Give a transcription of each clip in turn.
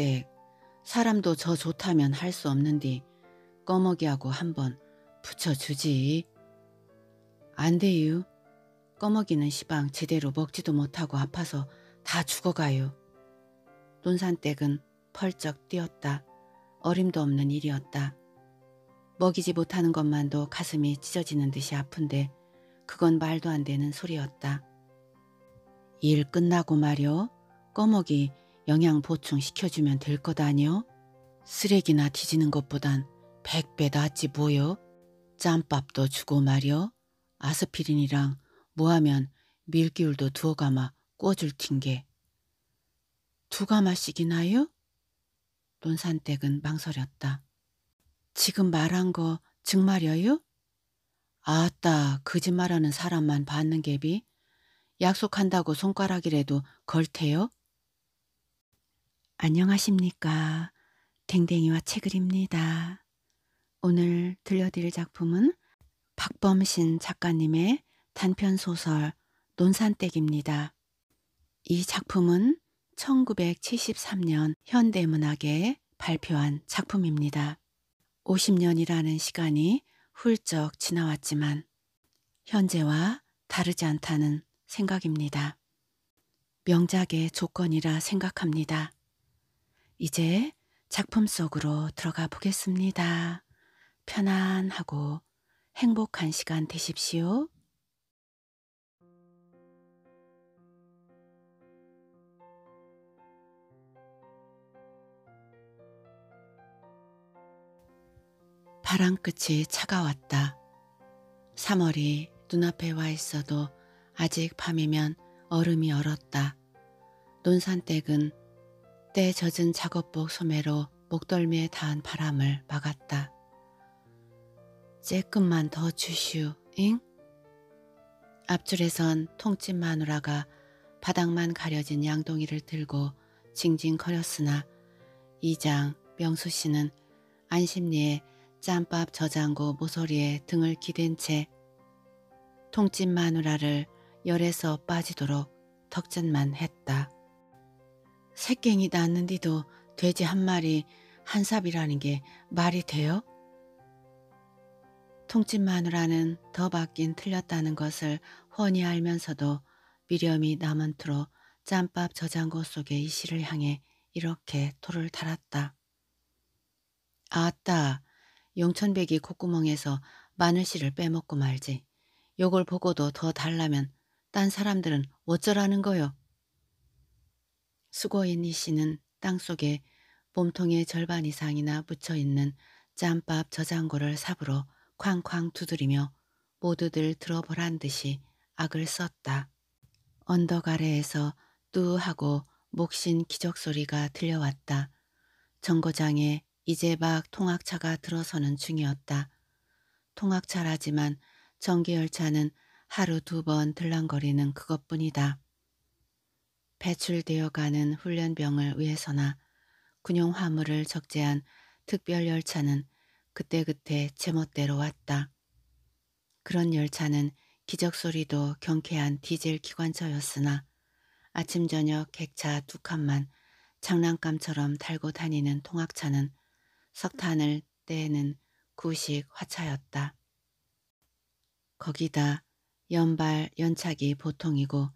때 사람도 저 좋다면 할 수 없는디 꺼먹이하고 한번 붙여주지. 안 돼유. 꺼먹이는 시방 제대로 먹지도 못하고 아파서 다 죽어가요. 논산댁은 펄쩍 뛰었다. 어림도 없는 일이었다. 먹이지 못하는 것만도 가슴이 찢어지는 듯이 아픈데 그건 말도 안 되는 소리였다. 일 끝나고 말여 꺼먹이 영양 보충시켜주면 될것 아니요? 쓰레기나 뒤지는 것보단 백배 낫지 뭐요? 짬밥도 주고 말여. 아스피린이랑 뭐하면 밀기울도 두어 가마 꿔줄 틴게. 두 가마씩이나요? 논산댁은 망설였다. 지금 말한 거증말여요 아따, 거짓말하는 사람만 받는 게비 약속한다고 손가락이라도 걸테요? 안녕하십니까. 댕댕이와 책을입니다. 오늘 들려드릴 작품은 박범신 작가님의 단편소설 논산댁입니다. 이 작품은 1973년 현대문학에 발표한 작품입니다. 50년이라는 시간이 훌쩍 지나왔지만 현재와 다르지 않다는 생각입니다. 명작의 조건이라 생각합니다. 이제 작품 속으로 들어가 보겠습니다. 편안하고 행복한 시간 되십시오. 바람 끝이 차가웠다. 3월이 눈앞에 와 있어도 아직 밤이면 얼음이 얼었다. 논산댁은 때 젖은 작업복 소매로 목덜미에 닿은 바람을 막았다. 쬐끔만 더주시 잉? 앞줄에선 통집 마누라가 바닥만 가려진 양동이를 들고 징징거렸으나 이장 명수 씨는 안심리에 짬밥 저장고 모서리에 등을 기댄 채 통집 마누라를 열에서 빠지도록 덕진만 했다. 새깽이 낳는디도 돼지 한 마리 한 삽이라는 게 말이 돼요? 통집 마누라는 더 바뀐 틀렸다는 것을 훤히 알면서도 미렴이 남은 투로 짬밥 저장고 속에 이씨를 향해 이렇게 토를 달았다. 아따, 용천백이 콧구멍에서 마늘씨를 빼먹고 말지. 요걸 보고도 더 달라면 딴 사람들은 어쩌라는 거요. 수고인 이 씨는 땅속에 몸통의 절반 이상이나 묻혀있는 짬밥 저장고를 삽으로 쾅쾅 두드리며 모두들 들어보란 듯이 악을 썼다. 언덕 아래에서 뚜하고 목신 기적소리가 들려왔다. 정거장에 이제 막 통학차가 들어서는 중이었다. 통학차라지만 전기열차는 하루 두 번 들랑거리는 그것뿐이다. 배출되어가는 훈련병을 위해서나 군용 화물을 적재한 특별 열차는 그때그때 제멋대로 왔다. 그런 열차는 기적소리도 경쾌한 디젤 기관차였으나 아침 저녁 객차 두 칸만 장난감처럼 달고 다니는 통학차는 석탄을 떼는 구식 화차였다. 거기다 연발 연착이 보통이고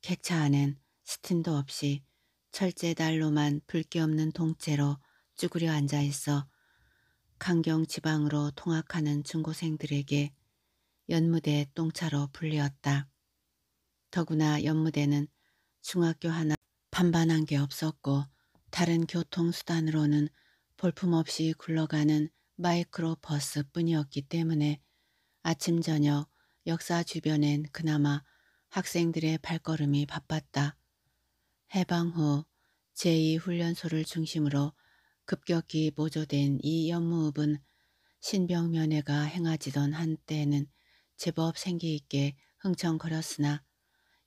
객차 안엔 스팀도 없이 철제 달로만 불기 없는 동체로 쭈그려 앉아 있어 강경 지방으로 통학하는 중고생들에게 연무대 똥차로 불리었다. 더구나 연무대는 중학교 하나 반반한 게 없었고 다른 교통수단으로는 볼품없이 굴러가는 마이크로버스 뿐이었기 때문에 아침 저녁 역사 주변엔 그나마 학생들의 발걸음이 바빴다. 해방 후 제2훈련소를 중심으로 급격히 보조된 이 연무읍은 신병면회가 행하지던 한때에는 제법 생기있게 흥청거렸으나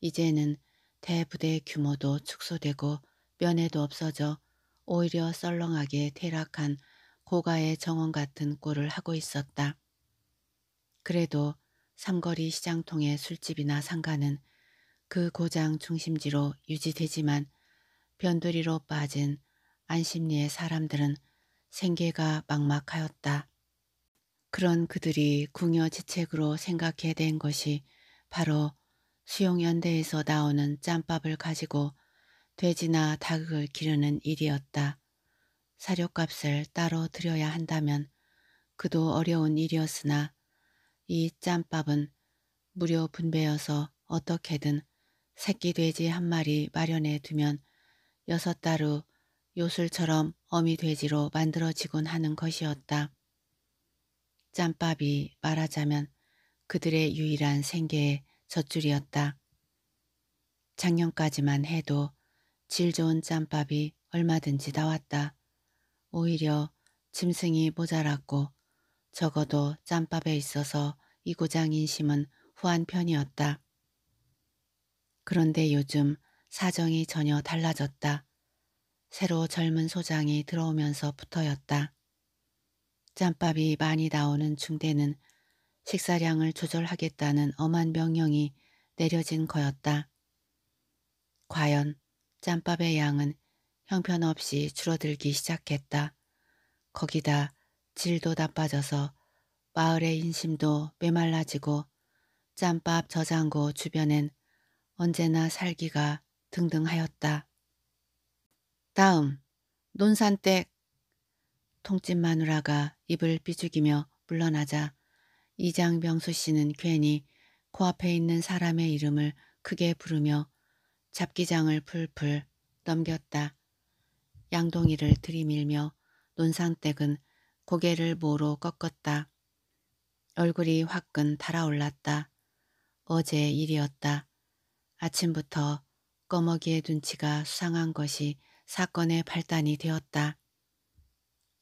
이제는 대부대 규모도 축소되고 면회도 없어져 오히려 썰렁하게 퇴락한 고가의 정원 같은 꼴을 하고 있었다. 그래도 삼거리 시장통의 술집이나 상가는 그 고장 중심지로 유지되지만 변두리로 빠진 안심리의 사람들은 생계가 막막하였다. 그런 그들이 궁여지책으로 생각해 된 것이 바로 수용연대에서 나오는 짬밥을 가지고 돼지나 닭을 기르는 일이었다. 사료값을 따로 드려야 한다면 그도 어려운 일이었으나 이 짬밥은 무료 분배여서 어떻게든 새끼 돼지 한 마리 마련해 두면 여섯 달 후 요술처럼 어미 돼지로 만들어지곤 하는 것이었다. 짬밥이 말하자면 그들의 유일한 생계의 젖줄이었다. 작년까지만 해도 질 좋은 짬밥이 얼마든지 나왔다. 오히려 짐승이 모자랐고 적어도 짬밥에 있어서 이고장 인심은 후한 편이었다. 그런데 요즘 사정이 전혀 달라졌다. 새로 젊은 소장이 들어오면서 붙어였다. 짬밥이 많이 나오는 중대는 식사량을 조절하겠다는 엄한 명령이 내려진 거였다. 과연 짬밥의 양은 형편없이 줄어들기 시작했다. 거기다 질도 나빠져서 마을의 인심도 메말라지고 짬밥 저장고 주변엔 언제나 살기가 등등하였다. 다음 논산댁 통집 마누라가 입을 삐죽이며 물러나자 이장병수 씨는 괜히 코앞에 있는 사람의 이름을 크게 부르며 잡기장을 풀풀 넘겼다. 양동이를 들이밀며 논산댁은 고개를 모로 꺾었다. 얼굴이 화끈 달아올랐다. 어제 일이었다. 아침부터 꺼머기의 눈치가 수상한 것이 사건의 발단이 되었다.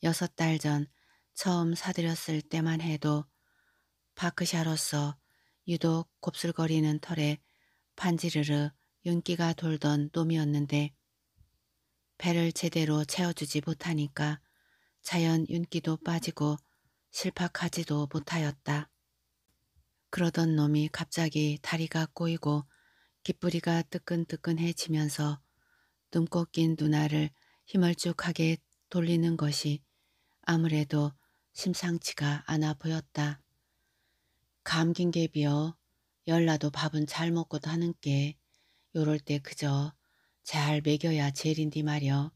여섯 달 전 처음 사들였을 때만 해도 파크샤로서 유독 곱슬거리는 털에 반지르르 윤기가 돌던 놈이었는데 배를 제대로 채워주지 못하니까 자연 윤기도 빠지고 실팍하지도 못하였다. 그러던 놈이 갑자기 다리가 꼬이고 깃뿌리가 뜨끈뜨끈해지면서 눈꽃 낀 누나를 힘을쭉하게 돌리는 것이 아무래도 심상치가 않아 보였다. 감긴 게 비어 열나도 밥은 잘 먹고 하는게 요럴 때 그저 잘 먹여야 제일인디 말여.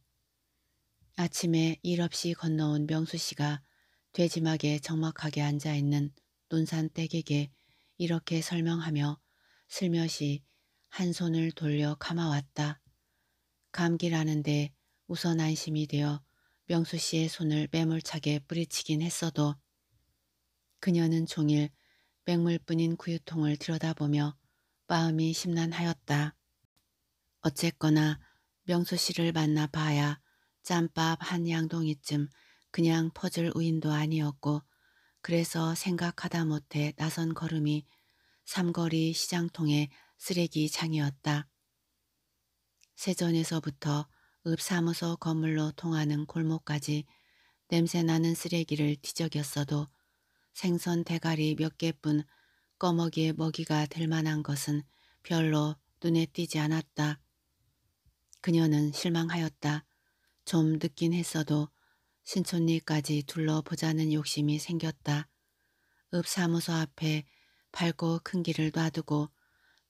아침에 일 없이 건너온 명수씨가 돼지막에 정막하게 앉아있는 논산 댁에게 이렇게 설명하며 슬며시 한 손을 돌려 감아왔다. 감기라는데 우선 안심이 되어 명수 씨의 손을 매몰차게 뿌리치긴 했어도 그녀는 종일 맹물뿐인 구유통을 들여다보며 마음이 심란하였다. 어쨌거나 명수 씨를 만나 봐야 짬밥 한 양동이쯤 그냥 퍼즐 우인도 아니었고 그래서 생각하다 못해 나선 걸음이 삼거리 시장통에 쓰레기장이었다. 세전에서부터 읍사무소 건물로 통하는 골목까지 냄새나는 쓰레기를 뒤적였어도 생선 대가리 몇 개뿐 꺼먹이의 먹이가 될 만한 것은 별로 눈에 띄지 않았다. 그녀는 실망하였다. 좀 늦긴 했어도 신촌리까지 둘러보자는 욕심이 생겼다. 읍사무소 앞에 밝고 큰 길을 놔두고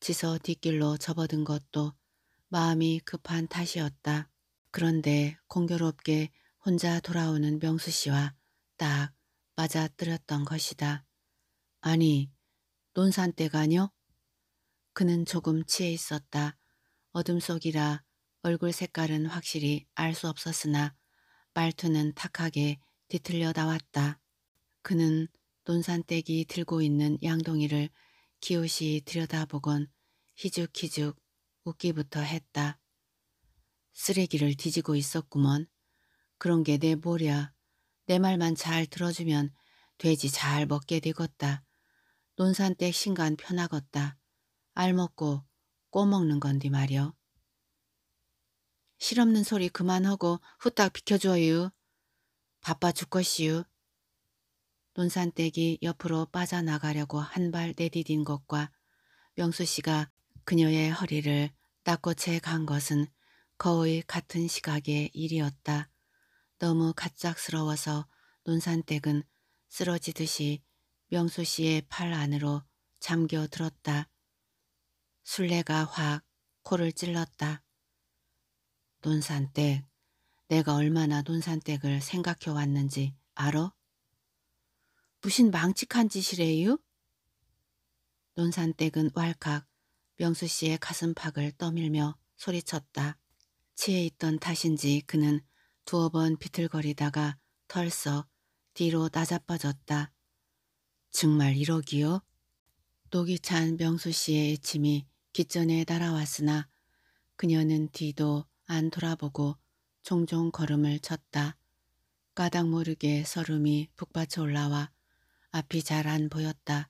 지서 뒷길로 접어든 것도 마음이 급한 탓이었다. 그런데 공교롭게 혼자 돌아오는 명수 씨와 딱 맞아뜨렸던 것이다. 아니, 논산댁아뇨? 그는 조금 취해 있었다. 어둠 속이라 얼굴 색깔은 확실히 알 수 없었으나 말투는 탁하게 뒤틀려 나왔다. 그는 논산댁이 들고 있는 양동이를 기웃이 들여다보곤 희죽희죽 웃기부터 했다. 쓰레기를 뒤지고 있었구먼. 그런 게내볼랴내 말만 잘 들어주면 돼지 잘 먹게 되겄다. 논산댁 신간 편하겄다. 알 먹고 꼬 먹는 건디 말여. 실없는 소리 그만하고 후딱 비켜줘유. 바빠 죽것이유. 논산댁이 옆으로 빠져나가려고 한 발 내디딘 것과 명수 씨가 그녀의 허리를 낙고채 간 것은 거의 같은 시각의 일이었다. 너무 갑작스러워서 논산댁은 쓰러지듯이 명수 씨의 팔 안으로 잠겨 들었다. 술래가 확 코를 찔렀다. 논산댁, 내가 얼마나 논산댁을 생각해 왔는지 알아? 무신 망측한 짓이래유 논산댁은 왈칵 명수 씨의 가슴팍을 떠밀며 소리쳤다. 치에 있던 탓인지 그는 두어 번 비틀거리다가 털썩 뒤로 나자빠졌다. 정말 이러기요? 녹이 찬 명수 씨의 애침이 귓전에 날아왔으나 그녀는 뒤도 안 돌아보고 종종 걸음을 쳤다. 까닭 모르게 서름이 북받쳐 올라와 앞이 잘 안 보였다.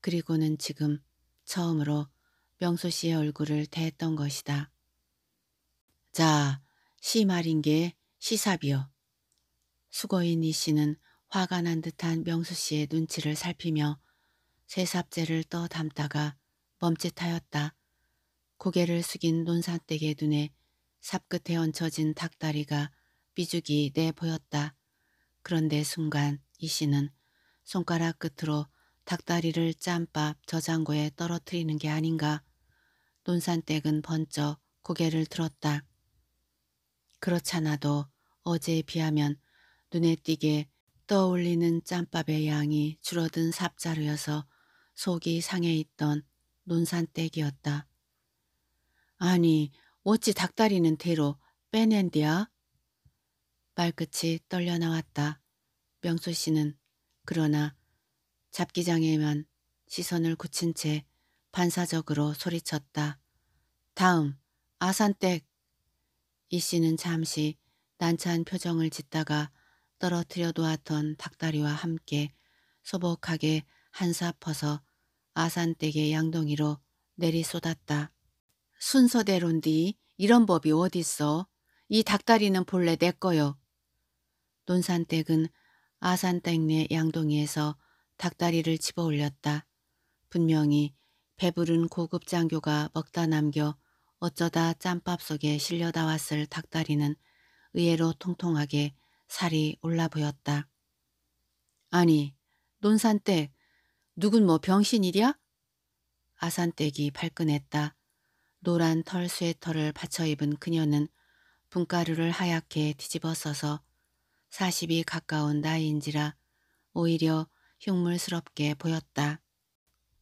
그리고는 지금 처음으로 명수 씨의 얼굴을 대했던 것이다. 자, 시 말인 게 시삽이요. 수고인이 씨는 화가 난 듯한 명수 씨의 눈치를 살피며 새삽제를 떠 담다가 멈칫하였다. 고개를 숙인 논산댁의 눈에 삽 끝에 얹혀진 닭다리가 삐죽이 내 보였다. 그런데 순간 이 씨는 손가락 끝으로 닭다리를 짬밥 저장고에 떨어뜨리는 게 아닌가. 논산댁은 번쩍 고개를 들었다. 그렇잖아도 어제에 비하면 눈에 띄게 떠올리는 짬밥의 양이 줄어든 삽자루여서 속이 상해 있던 논산댁이었다. 아니, 어찌 닭다리는 대로 빼낸디야? 말끝이 떨려 나왔다. 명수 씨는 그러나 잡기장에만 시선을 굳힌 채 반사적으로 소리쳤다. 다음 아산댁 이 씨는 잠시 난처한 표정을 짓다가 떨어뜨려 놓았던 닭다리와 함께 소복하게 한사 퍼서 아산댁의 양동이로 내리 쏟았다. 순서대로인디 이런 법이 어딨어. 이 닭다리는 본래 내 거요. 논산댁은 아산 땡내 양동이에서 닭다리를 집어 올렸다. 분명히 배부른 고급 장교가 먹다 남겨 어쩌다 짬밥 속에 실려 다왔을 닭다리는 의외로 통통하게 살이 올라 보였다. 아니, 논산댁, 누군 뭐 병신이랴? 아산댁이 발끈했다. 노란 털 스웨터를 받쳐 입은 그녀는 분가루를 하얗게 뒤집어 써서 40이 가까운 나이인지라 오히려 흉물스럽게 보였다.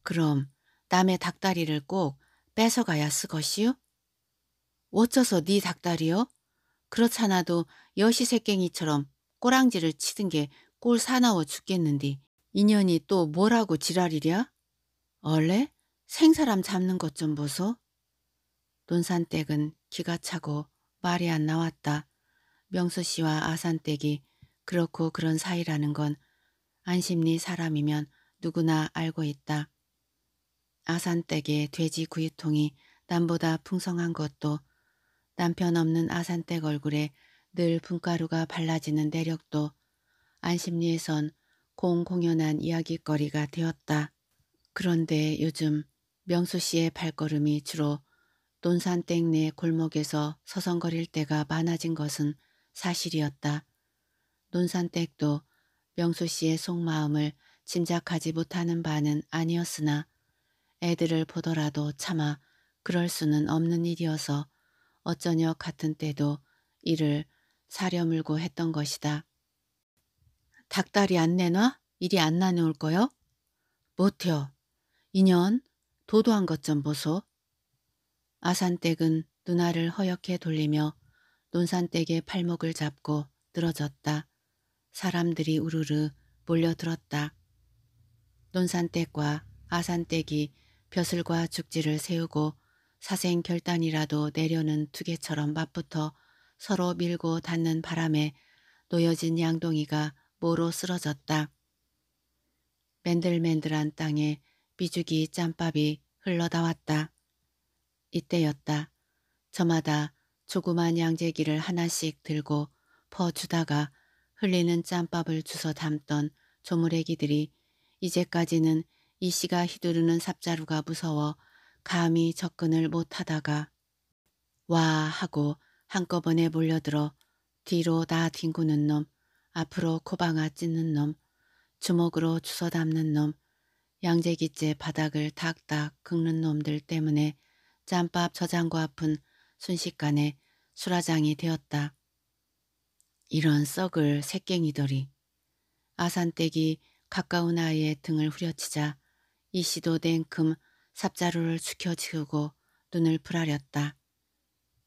그럼 남의 닭다리를 꼭 뺏어가야 쓰것이요? 어쩌서 네 닭다리요? 그렇잖아도 여시 새깽이처럼 꼬랑지를 치든 게 꼴 사나워 죽겠는디 인연이 또 뭐라고 지랄이랴? 얼래? 생사람 잡는 것 좀 보소. 논산댁은 기가 차고 말이 안 나왔다. 명수 씨와 아산댁이 그렇고 그런 사이라는 건 안심리 사람이면 누구나 알고 있다. 아산댁의 돼지 구이통이 남보다 풍성한 것도 남편 없는 아산댁 얼굴에 늘 분가루가 발라지는 내력도 안심리에선 공공연한 이야기거리가 되었다. 그런데 요즘 명수 씨의 발걸음이 주로 논산댁 내 골목에서 서성거릴 때가 많아진 것은 사실이었다. 논산댁도 명수 씨의 속마음을 짐작하지 못하는 바는 아니었으나 애들을 보더라도 차마 그럴 수는 없는 일이어서 어쩌녀 같은 때도 이를 사려물고 했던 것이다. 닭다리 안 내놔? 일이 안나누을 거요? 못혀. 인연 도도한 것 좀 보소. 아산댁은 누나를 허옇게 돌리며 논산댁의 팔목을 잡고 늘어졌다. 사람들이 우르르 몰려들었다. 논산댁과 아산댁이 벼슬과 죽지를 세우고 사생결단이라도 내려는 투개처럼 맞붙어 서로 밀고 닿는 바람에 놓여진 양동이가 모로 쓰러졌다. 맨들맨들한 땅에 비죽이 짬밥이 흘러다왔다 이때였다. 저마다 조그만 양재기를 하나씩 들고 퍼주다가 흘리는 짬밥을 주서 담던 조물애기들이 이제까지는 이 씨가 휘두르는 삽자루가 무서워 감히 접근을 못하다가 와 하고 한꺼번에 몰려들어 뒤로 다 뒹구는 놈, 앞으로 코방아 찢는 놈, 주먹으로 주서 담는 놈, 양재기째 바닥을 닥닥 긁는 놈들 때문에 짬밥 저장고 앞은 순식간에 수라장이 되었다. 이런 썩을 새깽이더리. 아산댁이 가까운 아이의 등을 후려치자 이씨도 냉큼 삽자루를 숙여지우고 눈을 풀하렸다.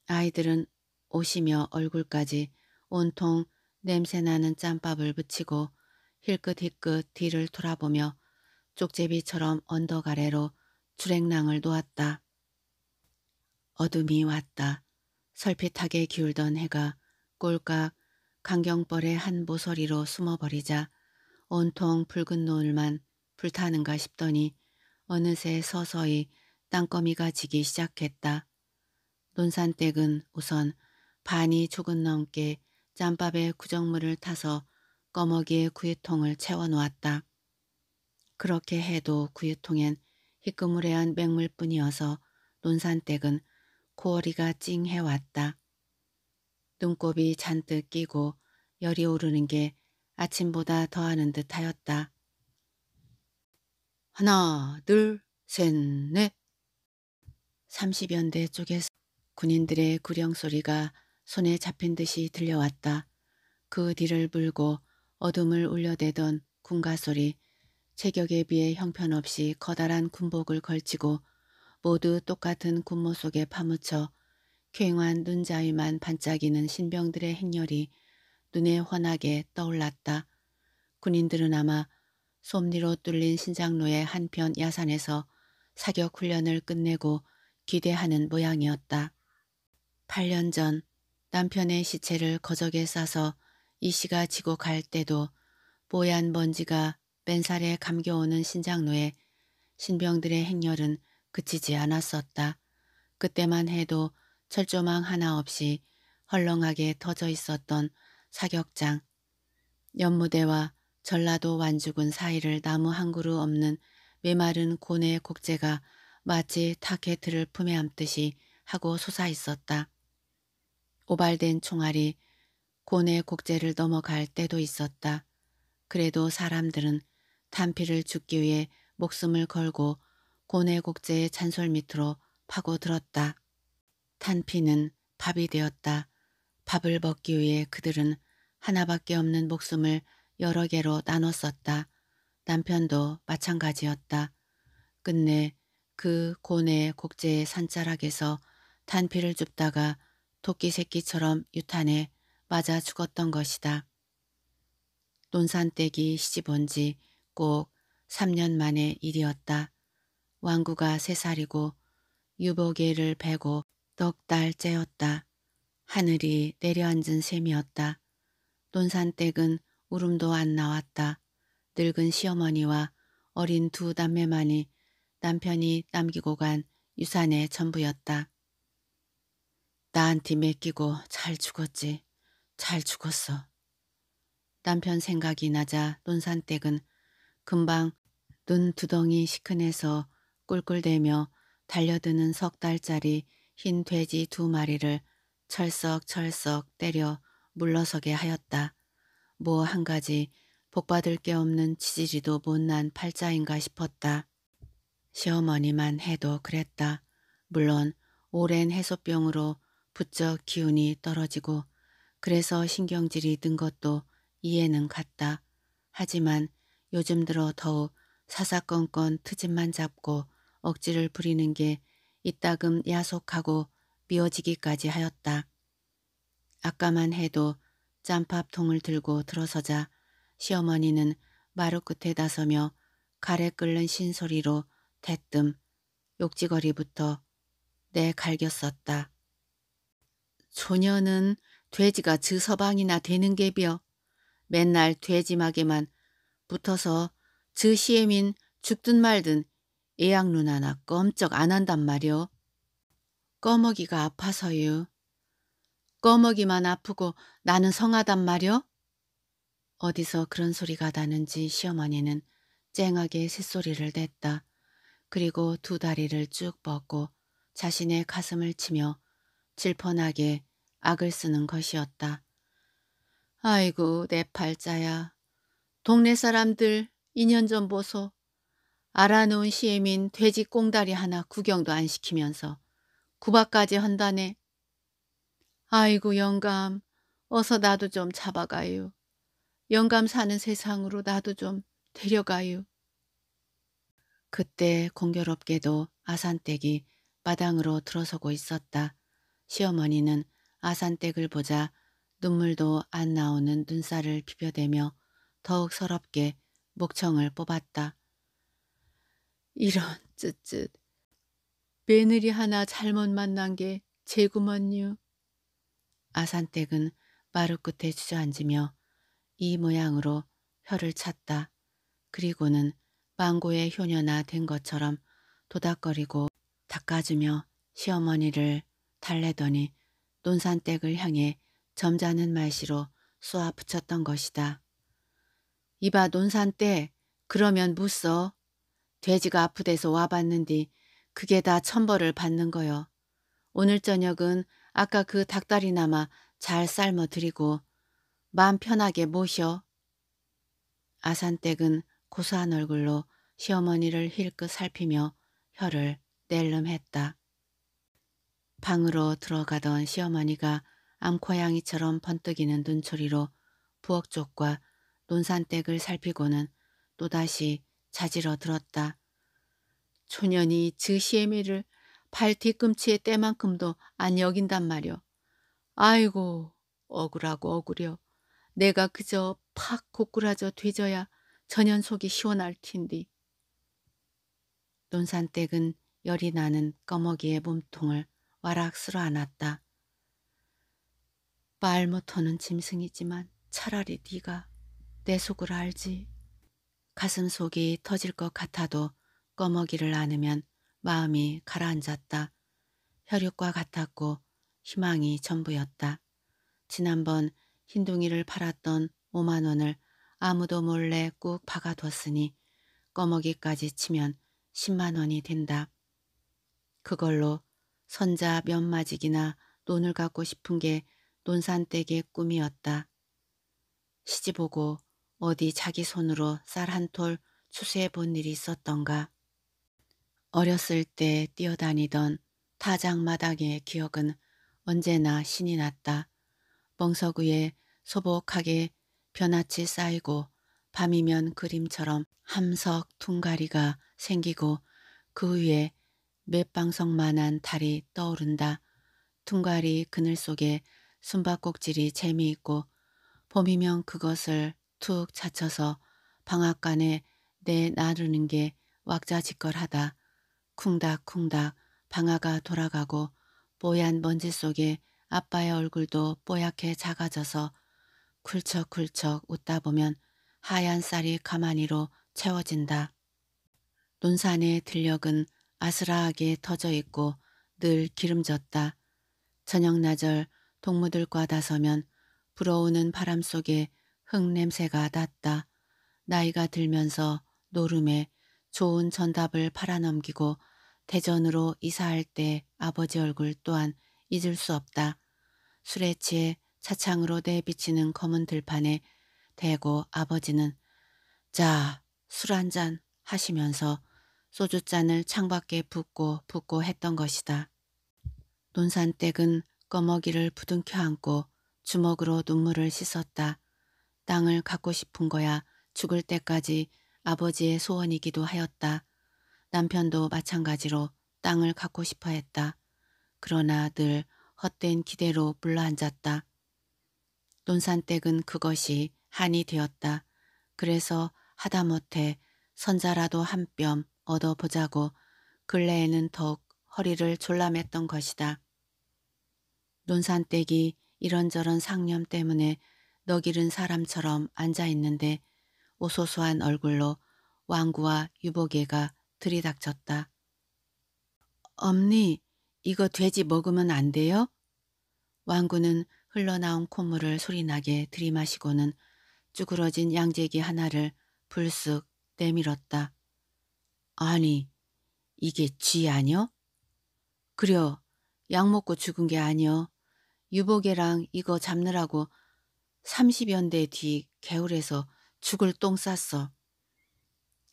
아이들은 옷이며 얼굴까지 온통 냄새나는 짬밥을 붙이고 힐끗힐끗 뒤를 돌아보며 쪽제비처럼 언덕 아래로 주랭낭을 놓았다. 어둠이 왔다. 설핏하게 기울던 해가 꼴깍 강경벌의 한 모서리로 숨어버리자 온통 붉은 노을만 불타는가 싶더니 어느새 서서히 땅거미가 지기 시작했다. 논산댁은 우선 반이 조금 넘게 짬밥에 구정물을 타서 꺼머기에 구유통을 채워놓았다. 그렇게 해도 구유통엔 희끄무레한 맹물뿐이어서 논산댁은 코어리가 찡해왔다. 눈곱이 잔뜩 끼고 열이 오르는 게 아침보다 더하는 듯하였다. 하나, 둘, 셋, 넷. 30연대 쪽에서 군인들의 구령소리가 손에 잡힌 듯이 들려왔다. 그 뒤를 불고 어둠을 울려대던 군가소리, 체격에 비해 형편없이 커다란 군복을 걸치고 모두 똑같은 군모 속에 파묻혀 쾌한 눈자위만 반짝이는 신병들의 행렬이 눈에 환하게 떠올랐다. 군인들은 아마 솜니로 뚫린 신장로의 한편 야산에서 사격 훈련을 끝내고 기대하는 모양이었다. 8년 전 남편의 시체를 거적에 싸서 이씨가 지고 갈 때도 뽀얀 먼지가 맨살에 감겨오는 신장로에 신병들의 행렬은 그치지 않았었다. 그때만 해도 철조망 하나 없이 헐렁하게 터져 있었던 사격장. 연무대와 전라도 완주군 사이를 나무 한 그루 없는 메마른 고뇌의 곡재가 마치 타케트를 품에 안듯이 하고 솟아 있었다. 오발된 총알이 고뇌 곡재를 넘어갈 때도 있었다. 그래도 사람들은 탄피를 죽기 위해 목숨을 걸고 고뇌 곡제의 잔솔 밑으로 파고들었다. 탄피는 밥이 되었다. 밥을 먹기 위해 그들은 하나밖에 없는 목숨을 여러 개로 나눴었다. 남편도 마찬가지였다. 끝내 그 고뇌 곡제의 산자락에서 단피를 줍다가 토끼 새끼처럼 유탄에 맞아 죽었던 것이다. 논산댁이 시집온 지 꼭 3년 만의 일이었다. 왕구가 세 살이고 유보개를 베고 떡달째였다. 하늘이 내려앉은 셈이었다. 논산댁은 울음도 안 나왔다. 늙은 시어머니와 어린 두 남매만이 남편이 남기고 간 유산의 전부였다. 나한테 맡기고 잘 죽었지. 잘 죽었어. 남편 생각이 나자 논산댁은 금방 눈두덩이 시큰해서 꿀꿀대며 달려드는 석 달짜리 흰 돼지 두 마리를 철썩철썩 때려 물러서게 하였다. 뭐 한 가지 복받을 게 없는 치지지도 못난 팔자인가 싶었다. 시어머니만 해도 그랬다. 물론 오랜 해소병으로 부쩍 기운이 떨어지고 그래서 신경질이 든 것도 이해는 갔다. 하지만 요즘 들어 더욱 사사건건 트집만 잡고 억지를 부리는 게 이따금 야속하고 미워지기까지 하였다. 아까만 해도 짬밥통을 들고 들어서자 시어머니는 마루 끝에 나서며 가래 끓는 신소리로 대뜸 욕지거리부터 내갈겼었다. 소녀는 돼지가 즈서방이나 되는 게벼 맨날 돼지막에만 붙어서 즈시에민 죽든 말든 예약 누나 나 껌쩍 안 한단 말이오. 꺼먹이가 아파서유. 꺼먹이만 아프고 나는 성하단 말이오. 어디서 그런 소리가 나는지 시어머니는 쨍하게 새소리를 냈다. 그리고 두 다리를 쭉 뻗고 자신의 가슴을 치며 질펀하게 악을 쓰는 것이었다. 아이고 내 팔자야. 동네 사람들 2년 전 보소. 알아놓은 시에민 돼지 꽁다리 하나 구경도 안 시키면서 구박까지 한다네. 아이고 영감, 어서 나도 좀 잡아가요. 영감 사는 세상으로 나도 좀 데려가요. 그때 공교롭게도 아산댁이 마당으로 들어서고 있었다. 시어머니는 아산댁을 보자 눈물도 안 나오는 눈살을 비벼대며 더욱 서럽게 목청을 뽑았다. 이런 쯧쯧. 며느리 하나 잘못 만난 게 재구먼요. 아산댁은 마루 끝에 주저앉으며 이 모양으로 혀를 찼다. 그리고는 망고의 효녀나 된 것처럼 도닥거리고 닦아주며 시어머니를 달래더니 논산댁을 향해 점잖은 말씨로 쏘아 붙였던 것이다. 이봐 논산댁 그러면 무써 돼지가 아프대서 와봤는디 그게 다 천벌을 받는 거요. 오늘 저녁은 아까 그 닭다리나마 잘 삶아드리고 마음 편하게 모셔. 아산댁은 고소한 얼굴로 시어머니를 힐끗 살피며 혀를 낼름했다. 방으로 들어가던 시어머니가 암코양이처럼 번뜩이는 눈초리로 부엌 쪽과 논산댁을 살피고는 또다시 자지러 들었다. 초년이 즈시에미를 발 뒤꿈치의 때만큼도 안 여긴단 말이오. 아이고 억울하고 억울여. 내가 그저 팍 고꾸라져 뒤져야 전연 속이 시원할 텐디. 논산댁은 열이 나는 꺼먹이의 몸통을 와락 쓸어 안았다. 말 못하는 짐승이지만 차라리 네가 내 속을 알지. 가슴 속이 터질 것 같아도 꺼먹이를 안으면 마음이 가라앉았다. 혈육과 같았고 희망이 전부였다. 지난번 흰둥이를 팔았던 5만 원을 아무도 몰래 꾹 박아뒀으니 꺼먹이까지 치면 10만 원이 된다. 그걸로 선자 몇 마직이나 논을 갖고 싶은 게 논산댁의 꿈이었다. 시집오고 어디 자기 손으로 쌀 한 톨 추수해 본 일이 있었던가. 어렸을 때 뛰어다니던 타장 마당의 기억은 언제나 신이 났다. 멍석 위에 소복하게 변화치 쌓이고 밤이면 그림처럼 함석 퉁가리가 생기고 그 위에 맷방석만한 달이 떠오른다. 퉁가리 그늘 속에 숨바꼭질이 재미있고 봄이면 그것을 툭 자쳐서 방앗간에 내 나르는 게 왁자지껄하다. 쿵닥쿵닥 방아가 돌아가고 뽀얀 먼지 속에 아빠의 얼굴도 뽀얗게 작아져서 쿨척쿨척 웃다 보면 하얀 쌀이 가만히로 채워진다. 논산의 들녘은 아스라하게 터져 있고 늘 기름졌다. 저녁 나절 동무들과 다서면 불어오는 바람 속에 흙냄새가 났다. 나이가 들면서 노름에 좋은 전답을 팔아넘기고 대전으로 이사할 때 아버지 얼굴 또한 잊을 수 없다. 술에 취해 차창으로 내비치는 검은 들판에 대고 아버지는 자, 술 한 잔 하시면서 소주잔을 창밖에 붓고 붓고 했던 것이다. 논산댁은 꺼먹기를 부둥켜 안고 주먹으로 눈물을 씻었다. 땅을 갖고 싶은 거야 죽을 때까지 아버지의 소원이기도 하였다. 남편도 마찬가지로 땅을 갖고 싶어 했다. 그러나 늘 헛된 기대로 불러앉았다. 논산댁은 그것이 한이 되었다. 그래서 하다못해 선자라도 한 뼘 얻어보자고 근래에는 더욱 허리를 졸라맸던 것이다. 논산댁이 이런저런 상념 때문에 너기른 사람처럼 앉아있는데 오소소한 얼굴로 왕구와 유복개가 들이닥쳤다. 엄니, 이거 돼지 먹으면 안 돼요? 왕구는 흘러나온 콧물을 소리나게 들이마시고는 쭈그러진 양재기 하나를 불쑥 내밀었다. 아니, 이게 쥐아니 그려, 약 먹고 죽은 게아니유복개랑 이거 잡느라고 30연대 뒤 개울에서 죽을 똥 쌌어.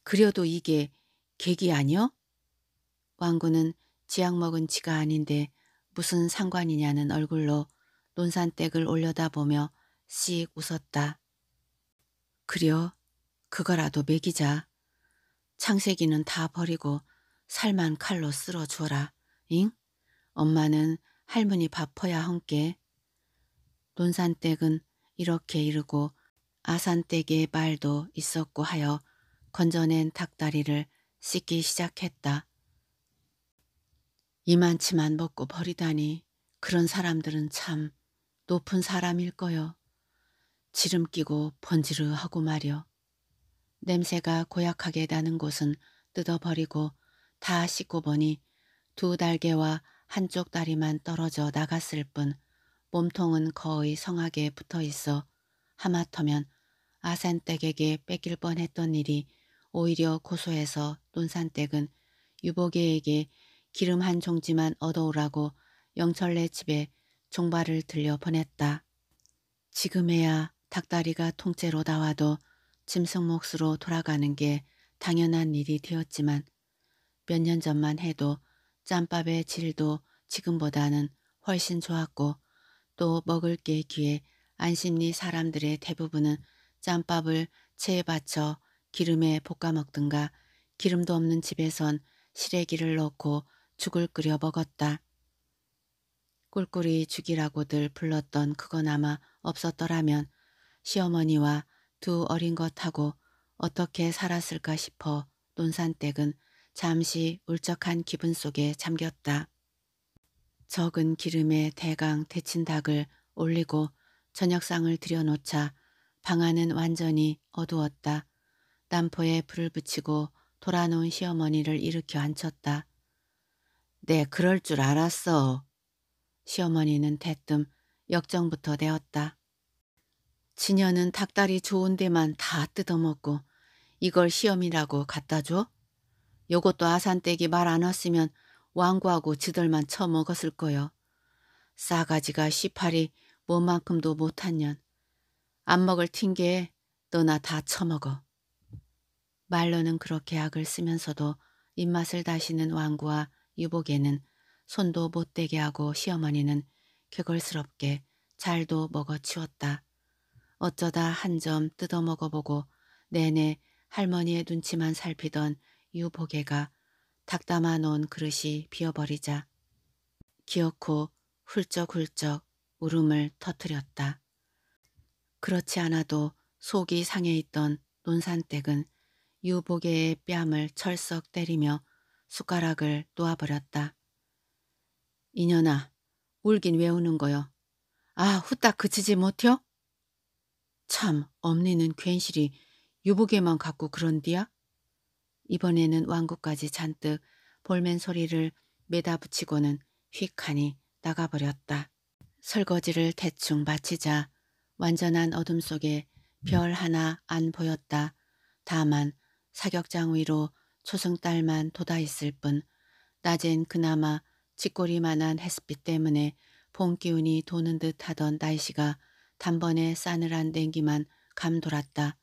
그려도 이게 객이 아니여? 왕군은 지약 먹은 지가 아닌데 무슨 상관이냐는 얼굴로 논산댁을 올려다보며 씩 웃었다. 그려 그거라도 먹이자. 창세기는 다 버리고 살만 칼로 쓸어 주어라. 잉? 엄마는 할머니 밥 퍼야 헝께 논산댁은 이렇게 이르고 아산떼기의 말도 있었고 하여 건져낸 닭다리를 씻기 시작했다. 이만치만 먹고 버리다니 그런 사람들은 참 높은 사람일 거요. 지름 끼고 번지르하고 말여. 냄새가 고약하게 나는 곳은 뜯어버리고 다 씻고 보니 두 달개와 한쪽 다리만 떨어져 나갔을 뿐 몸통은 거의 성하게 붙어 있어 하마터면 아산댁에게 뺏길 뻔했던 일이 오히려 고소해서 논산댁은 유보계에게 기름 한 종지만 얻어오라고 영철네 집에 종발을 들려 보냈다. 지금에야 닭다리가 통째로 나와도 짐승 몫으로 돌아가는 게 당연한 일이 되었지만 몇 년 전만 해도 짬밥의 질도 지금보다는 훨씬 좋았고 또 먹을 게 귀해 안심리 사람들의 대부분은 짬밥을 체에 받쳐 기름에 볶아 먹든가 기름도 없는 집에선 시래기를 넣고 죽을 끓여 먹었다. 꿀꿀이 죽이라고들 불렀던 그건 아마 없었더라면 시어머니와 두 어린 것하고 어떻게 살았을까 싶어 논산댁은 잠시 울적한 기분 속에 잠겼다. 적은 기름에 대강 데친 닭을 올리고 저녁상을 들여놓자 방 안은 완전히 어두웠다. 남포에 불을 붙이고 돌아놓은 시어머니를 일으켜 앉혔다. 네, 그럴 줄 알았어. 시어머니는 대뜸 역정부터 내었다. 진녀는 닭다리 좋은 데만 다 뜯어먹고 이걸 시험이라고 갖다 줘? 요것도 아산댁이 말 안 왔으면 왕구하고 지들만 처먹었을 거요. 싸가지가 시팔이 뭐만큼도 못한 년. 안 먹을 튕게 너나 다 처먹어. 말로는 그렇게 악을 쓰면서도 입맛을 다시는 왕구와 유복에는 손도 못대게 하고 시어머니는 개걸스럽게 잘도 먹어치웠다. 어쩌다 한 점 뜯어먹어보고 내내 할머니의 눈치만 살피던 유복에가 닭 담아놓은 그릇이 비어버리자 기어코 훌쩍훌쩍 울음을 터뜨렸다. 그렇지 않아도 속이 상해 있던 논산댁은 유보개의 뺨을 철썩 때리며 숟가락을 놓아버렸다. 이년아, 울긴 왜 우는 거여? 아, 후딱 그치지 못혀? 참, 엄니는 괜시리 유보개만 갖고 그런디야? 이번에는 왕국까지 잔뜩 볼멘 소리를 매다 붙이고는 휙하니 나가버렸다. 설거지를 대충 마치자 완전한 어둠 속에 별 하나 안 보였다. 다만 사격장 위로 초승달만 돋아있을 뿐 낮엔 그나마 짓꼬리만한 햇빛 때문에 봄 기운이 도는 듯하던 날씨가 단번에 싸늘한 냉기만 감돌았다.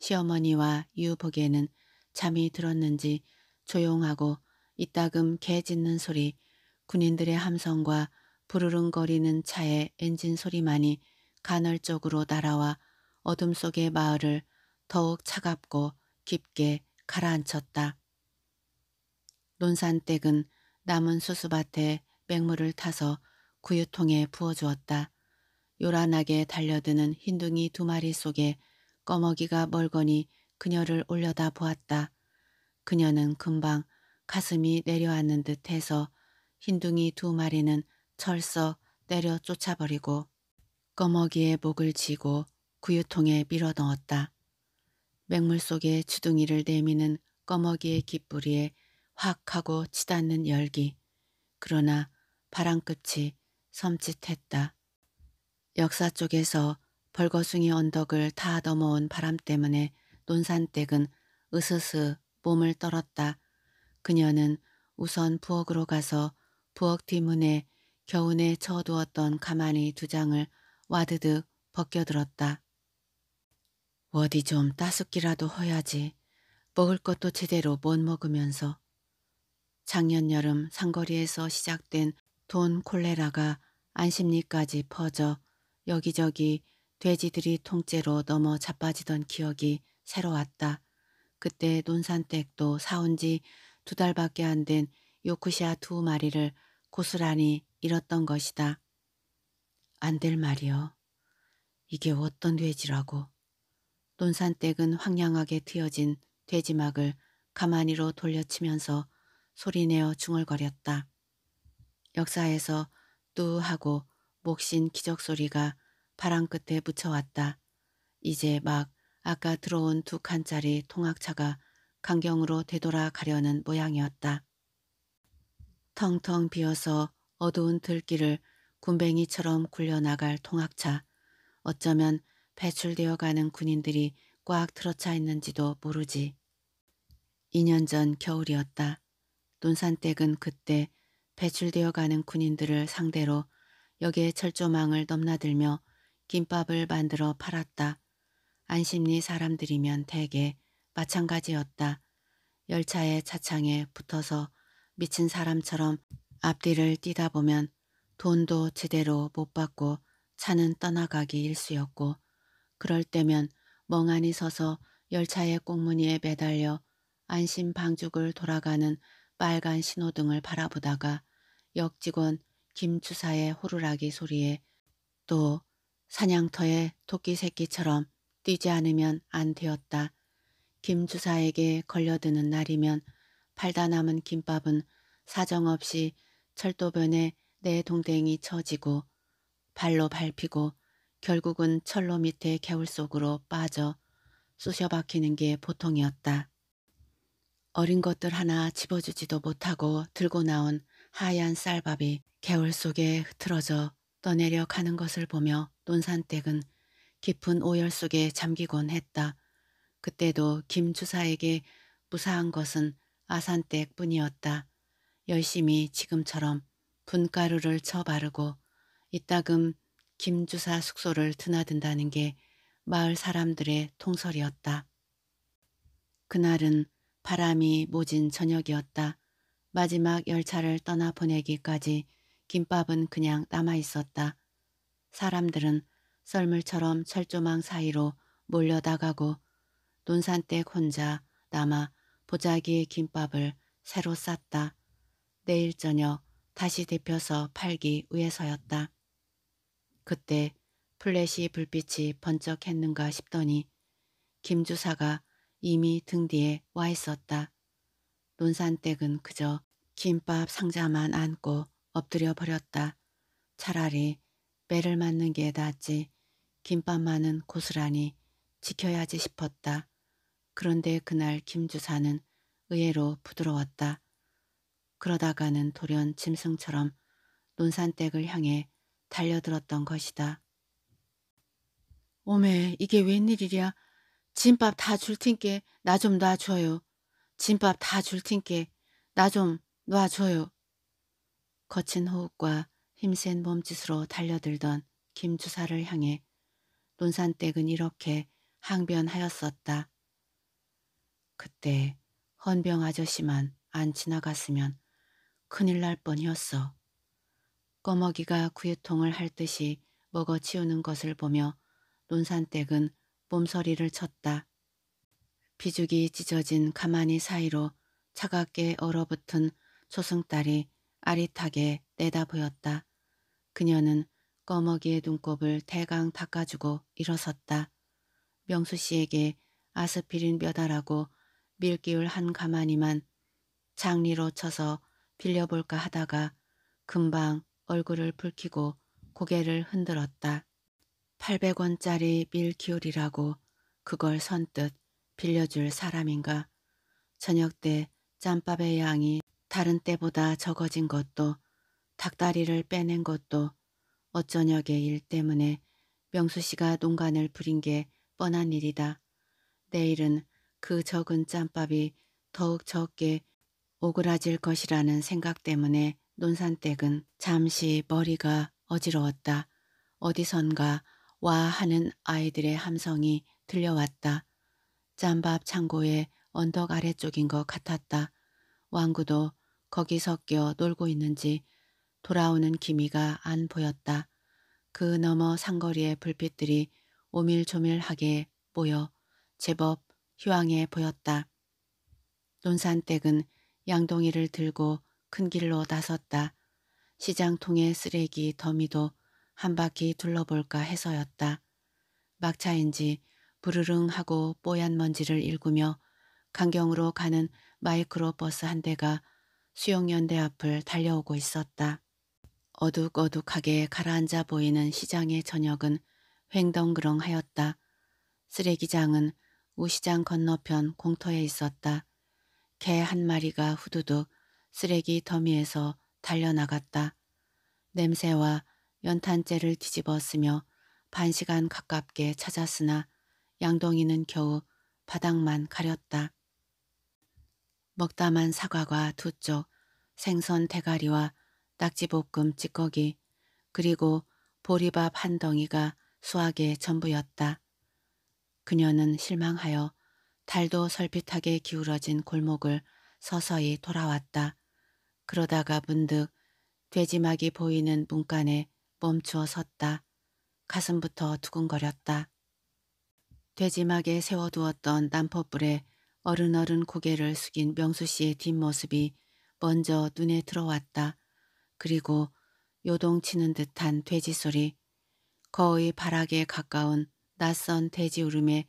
시어머니와 유복에는 잠이 들었는지 조용하고 이따금 개 짖는 소리, 군인들의 함성과 부르릉거리는 차의 엔진 소리만이 간헐적으로 날아와 어둠 속의 마을을 더욱 차갑고 깊게 가라앉혔다. 논산댁은 남은 수수밭에 맹물을 타서 구유통에 부어주었다. 요란하게 달려드는 흰둥이 두 마리 속에 꺼먹이가 멀거니 그녀를 올려다 보았다. 그녀는 금방 가슴이 내려앉는 듯해서 흰둥이 두 마리는 철썩 내려 쫓아버리고 꺼머기에 목을 쥐고 구유통에 밀어 넣었다. 맹물 속에 주둥이를 내미는 꺼머기의 깃부리에 확 하고 치닫는 열기. 그러나 바람끝이 섬찟했다. 역사 쪽에서 벌거숭이 언덕을 다 넘어온 바람 때문에 논산댁은 으스스 몸을 떨었다. 그녀는 우선 부엌으로 가서 부엌 뒷문에 겨운에 쳐두었던 가만히 두 장을 와드득 벗겨들었다. 어디 좀 따숩기라도 허야지. 먹을 것도 제대로 못 먹으면서. 작년 여름 상거리에서 시작된 돈 콜레라가 안심리까지 퍼져 여기저기 돼지들이 통째로 넘어 자빠지던 기억이 새로 왔다. 그때 논산댁도 사온 지 두 달밖에 안 된 요크시아 두 마리를 고스란히 잃었던 것이다. 안 될 말이여. 이게 어떤 돼지라고. 논산댁은 황량하게 트여진 돼지막을 가만히로 돌려치면서 소리내어 중얼거렸다. 역사에서 뚜하고 목신 기적소리가 바람 끝에 묻혀왔다. 이제 막 아까 들어온 두 칸짜리 통학차가 강경으로 되돌아 가려는 모양이었다. 텅텅 비어서 어두운 들길을 군뱅이처럼 굴려나갈 통학차, 어쩌면 배출되어 가는 군인들이 꽉 들어차 있는지도 모르지. 2년 전 겨울이었다. 논산댁은 그때 배출되어 가는 군인들을 상대로 역의 철조망을 넘나들며 김밥을 만들어 팔았다. 안심리 사람들이면 대개 마찬가지였다. 열차의 차창에 붙어서 미친 사람처럼 앞뒤를 뛰다 보면 돈도 제대로 못 받고 차는 떠나가기 일쑤였고 그럴 때면 멍하니 서서 열차의 꽁무니에 매달려 안심 방죽을 돌아가는 빨간 신호등을 바라보다가 역직원 김추사의 호루라기 소리에 또 사냥터의 토끼 새끼처럼 뛰지 않으면 안 되었다. 김주사에게 걸려드는 날이면 팔다 남은 김밥은 사정없이 철도변에 내 동댕이 처지고 발로 밟히고 결국은 철로 밑에 개울 속으로 빠져 쑤셔 박히는 게 보통이었다. 어린 것들 하나 집어주지도 못하고 들고 나온 하얀 쌀밥이 개울 속에 흐트러져 떠내려 가는 것을 보며 논산댁은 깊은 오열 속에 잠기곤 했다. 그때도 김 주사에게 무사한 것은 아산댁 뿐이었다. 열심히 지금처럼 분가루를 쳐바르고 이따금 김주사 숙소를 드나든다는 게 마을 사람들의 통설이었다. 그날은 바람이 모진 저녁이었다. 마지막 열차를 떠나 보내기까지 김밥은 그냥 남아 있었다. 사람들은 썰물처럼 철조망 사이로 몰려다가고 논산댁 혼자 남아 보자기의 김밥을 새로 쌌다. 내일 저녁 다시 데펴서 팔기 위해서였다. 그때 플래시 불빛이 번쩍했는가 싶더니 김주사가 이미 등 뒤에 와 있었다. 논산댁은 그저 김밥 상자만 안고 엎드려 버렸다. 차라리 매를 맞는 게 낫지 김밥만은 고스란히 지켜야지 싶었다. 그런데 그날 김주사는 의외로 부드러웠다. 그러다가는 돌연 짐승처럼 논산댁을 향해 달려들었던 것이다. 오메 이게 웬일이랴. 진밥 다 줄 틴께 나 좀 놔줘요. 진밥 다 줄 틴께 나 좀 놔줘요. 거친 호흡과 힘센 몸짓으로 달려들던 김주사를 향해 논산댁은 이렇게 항변하였었다. 그때 헌병 아저씨만 안 지나갔으면 큰일 날 뻔이었어. 꺼먹이가 구유통을 할 듯이 먹어치우는 것을 보며 논산댁은 몸서리를 쳤다. 비죽이 찢어진 가마니 사이로 차갑게 얼어붙은 초승달이 아릿하게 내다보였다. 그녀는 꺼먹이의 눈곱을 대강 닦아주고 일어섰다. 명수 씨에게 아스피린 몇 알하고 밀기울 한 가마니만 장리로 쳐서 빌려볼까 하다가 금방 얼굴을 붉히고 고개를 흔들었다. 800원짜리 밀기울이라고 그걸 선뜻 빌려줄 사람인가. 저녁 때 짬밥의 양이 다른 때보다 적어진 것도 닭다리를 빼낸 것도 어쩌냐게 일 때문에 명수 씨가 농간을 부린 게 뻔한 일이다. 내일은 그 적은 짬밥이 더욱 적게 오그라질 것이라는 생각 때문에 논산댁은 잠시 머리가 어지러웠다. 어디선가 와 하는 아이들의 함성이 들려왔다. 짬밥 창고의 언덕 아래쪽인 것 같았다. 왕구도 거기 섞여 놀고 있는지 돌아오는 기미가 안 보였다. 그 너머 상거리의 불빛들이 오밀조밀하게 모여 제법 휴황해 보였다. 논산댁은 양동이를 들고 큰 길로 나섰다. 시장통의 쓰레기 더미도 한 바퀴 둘러볼까 해서였다. 막차인지 부르릉 하고 뽀얀 먼지를 읽으며 강경으로 가는 마이크로버스 한 대가 수용연대 앞을 달려오고 있었다. 어둑어둑하게 가라앉아 보이는 시장의 저녁은 횡덩그렁하였다. 쓰레기장은 우시장 건너편 공터에 있었다. 개 한 마리가 후두둑 쓰레기 더미에서 달려나갔다. 냄새와 연탄재를 뒤집어 쓰며 반 시간 가깝게 찾았으나 양동이는 겨우 바닥만 가렸다. 먹다만 사과가 두 쪽, 생선 대가리와 낙지볶음 찌꺼기 그리고 보리밥 한 덩이가 수학의 전부였다. 그녀는 실망하여 달도 설핏하게 기울어진 골목을 서서히 돌아왔다. 그러다가 문득 돼지막이 보이는 문간에 멈추어 섰다. 가슴부터 두근거렸다. 돼지막에 세워두었던 난퍼불에 어른어른 고개를 숙인 명수 씨의 뒷모습이 먼저 눈에 들어왔다. 그리고 요동치는 듯한 돼지 소리, 거의 바락에 가까운 낯선 돼지 울음에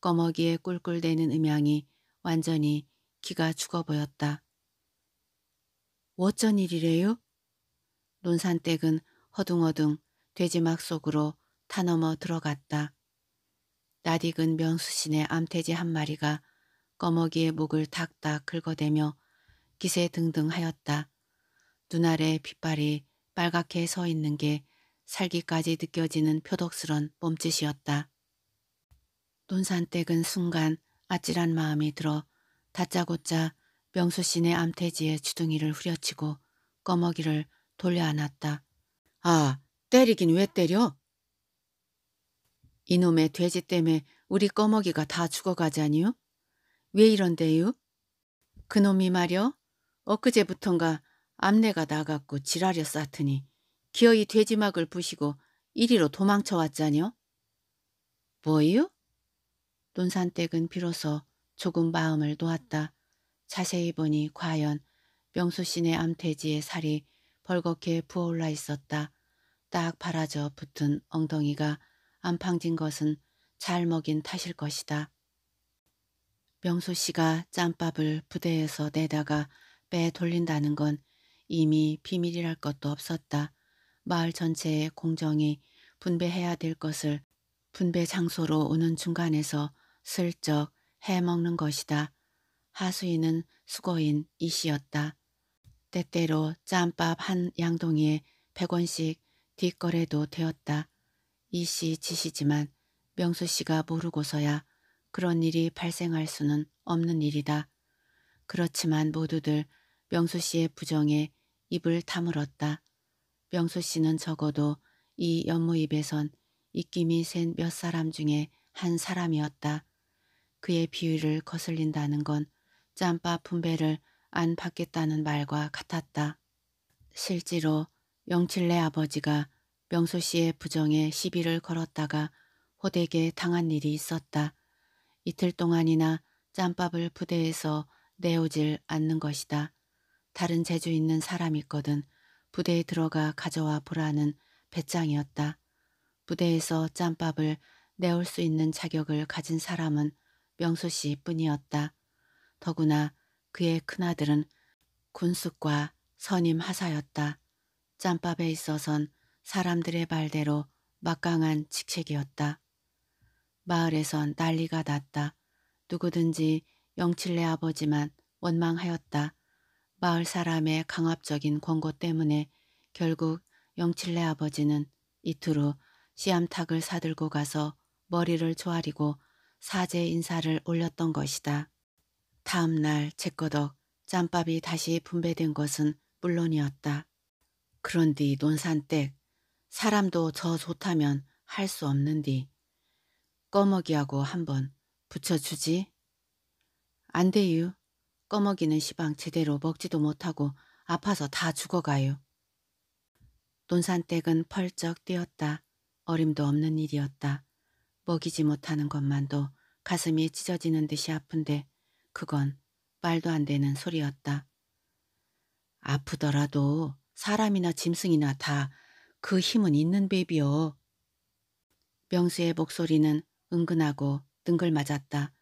꺼머기에 꿀꿀대는 음향이 완전히 기가 죽어 보였다. 어쩐 일이래요? 논산댁은 허둥허둥 돼지막 속으로 타넘어 들어갔다. 나익은 명수신의 암태지 한 마리가 꺼머기의 목을 탁닥 긁어대며 기세 등등하였다. 눈알에 빛발이 빨갛게 서 있는 게 살기까지 느껴지는 표독스런 몸짓이었다. 논산댁은 순간 아찔한 마음이 들어 다짜고짜 명수 씨네 암태지의 주둥이를 후려치고 꺼먹이를 돌려 안았다. 아, 때리긴 왜 때려? 이놈의 돼지 때문에 우리 꺼먹이가 다 죽어가자니요? 왜 이런데요? 그놈이 말여 엊그제부턴가 앞내가 나갔고 지랄여 쌓더니 기어이 돼지막을 부시고 이리로 도망쳐 왔자뇨? 뭐유? 논산댁은 비로소 조금 마음을 놓았다. 자세히 보니 과연 명수 씨네 암태지의 살이 벌겋게 부어올라 있었다. 딱 바라져 붙은 엉덩이가 안팡진 것은 잘 먹인 탓일 것이다. 명수 씨가 짬밥을 부대에서 내다가 빼 돌린다는 건 이미 비밀이랄 것도 없었다. 마을 전체의 공정이 분배해야 될 것을 분배 장소로 오는 중간에서 슬쩍 해먹는 것이다. 하수인은 수고인 이씨였다. 때때로 짬밥 한 양동이에 100원씩 뒷거래도 되었다. 이씨 지시지만 명수 씨가 모르고서야 그런 일이 발생할 수는 없는 일이다. 그렇지만 모두들 명수 씨의 부정에 입을 다물었다. 명수 씨는 적어도 이 연무입에선 입김이 센 몇 사람 중에 한 사람이었다. 그의 비위를 거슬린다는 건 짬밥 분배를 안 받겠다는 말과 같았다. 실제로 영칠레 아버지가 명수 씨의 부정에 시비를 걸었다가 호되게 당한 일이 있었다. 이틀 동안이나 짬밥을 부대에서 내오질 않는 것이다. 다른 재주 있는 사람이 있거든 부대에 들어가 가져와 보라는 배짱이었다. 부대에서 짬밥을 내올 수 있는 자격을 가진 사람은 명수 씨뿐이었다. 더구나 그의 큰아들은 군숙과 선임 하사였다. 짬밥에 있어선 사람들의 발대로 막강한 직책이었다. 마을에선 난리가 났다. 누구든지 영칠내 아버지만 원망하였다. 마을 사람의 강압적인 권고 때문에 결국 영칠레 아버지는 이틀 후시암탉을 사들고 가서 머리를 조아리고 사제 인사를 올렸던 것이다. 다음 날제꺼덕 짬밥이 다시 분배된 것은 물론이었다. 그런디 논산댁 사람도 저 좋다면 할 수 없는디 꺼먹이하고 한번 붙여주지? 안 돼유. 꺼먹이는 시방 제대로 먹지도 못하고 아파서 다 죽어가요. 논산댁은 펄쩍 뛰었다. 어림도 없는 일이었다. 먹이지 못하는 것만도 가슴이 찢어지는 듯이 아픈데 그건 말도 안 되는 소리였다. 아프더라도 사람이나 짐승이나 다 그 힘은 있는 베비요. 명수의 목소리는 은근하고 능글맞았다.